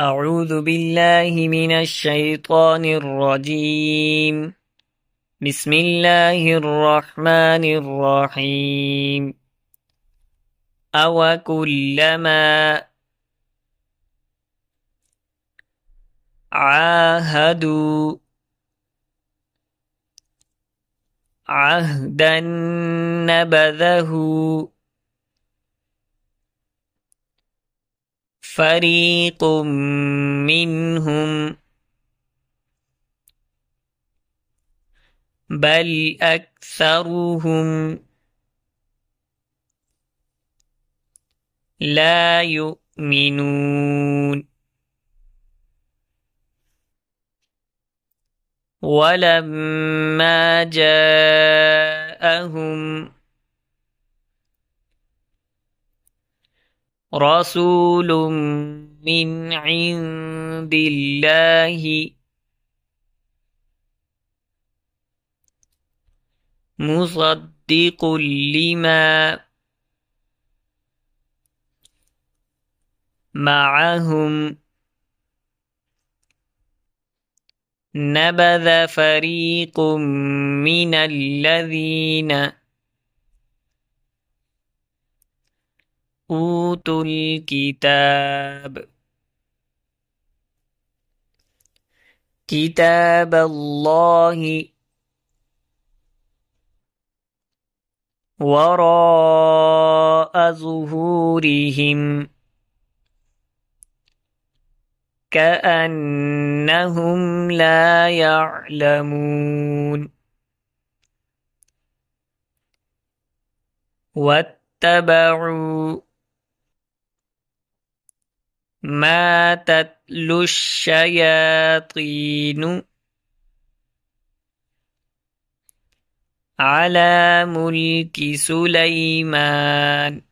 أعوذ بالله من الشيطان الرجيم بسم الله الرحمن الرحيم أو كلما عاهدوا عهدا نبذه فريق منهم بل أكثرهم لا يؤمنون ولما جاءهم رسول من عند الله مصدق لما معهم نبذ فريق من الذين أوتوا الكتاب كتاب الله وراء ظهورهم كأنهم لا يعلمون واتبعوا ما تتلو الشياطين على ملك سليمان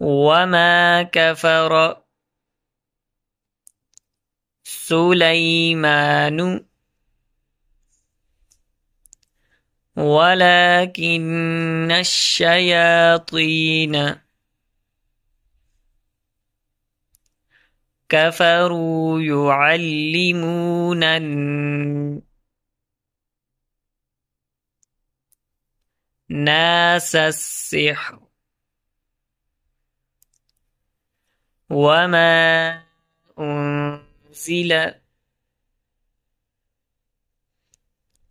وما كفر سليمان ولكن الشياطين كفروا يعلمون الناس السحر وما أنزل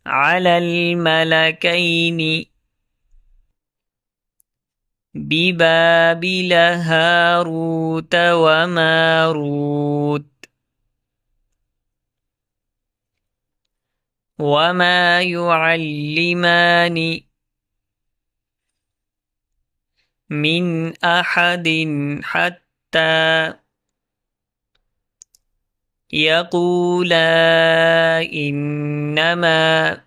على الملكين ببابل هاروت وماروت وما يعلمان من احد حتى يقولا إنما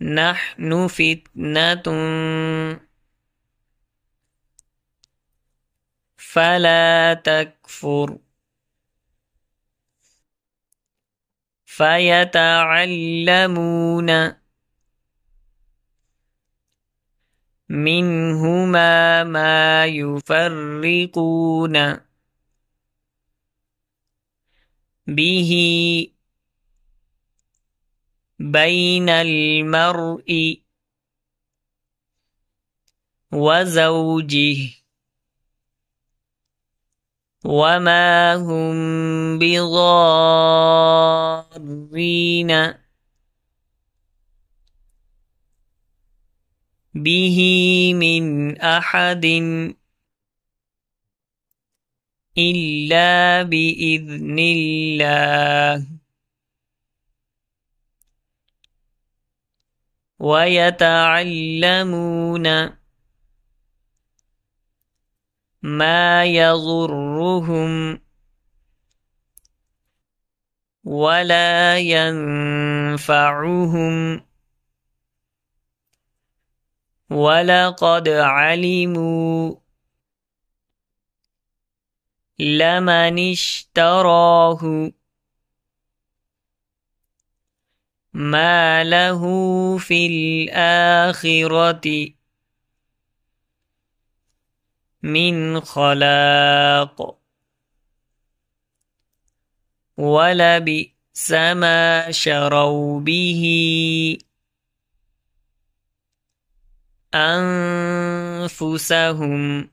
نحن فتنة فلا تكفر فيتعلمون منهما ما يفرقون به بين المرء وزوجه وما هم بضارين به من احد إلا بإذن الله ويتعلمون ما يضرهم ولا ينفعهم ولقد علموا لمن اشتراه ما له في الآخرة من خلاق ولبئس ما شروا به أنفسهم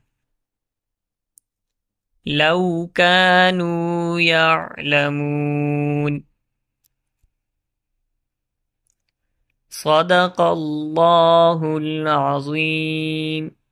لو كانوا يعلمون صدق الله العظيم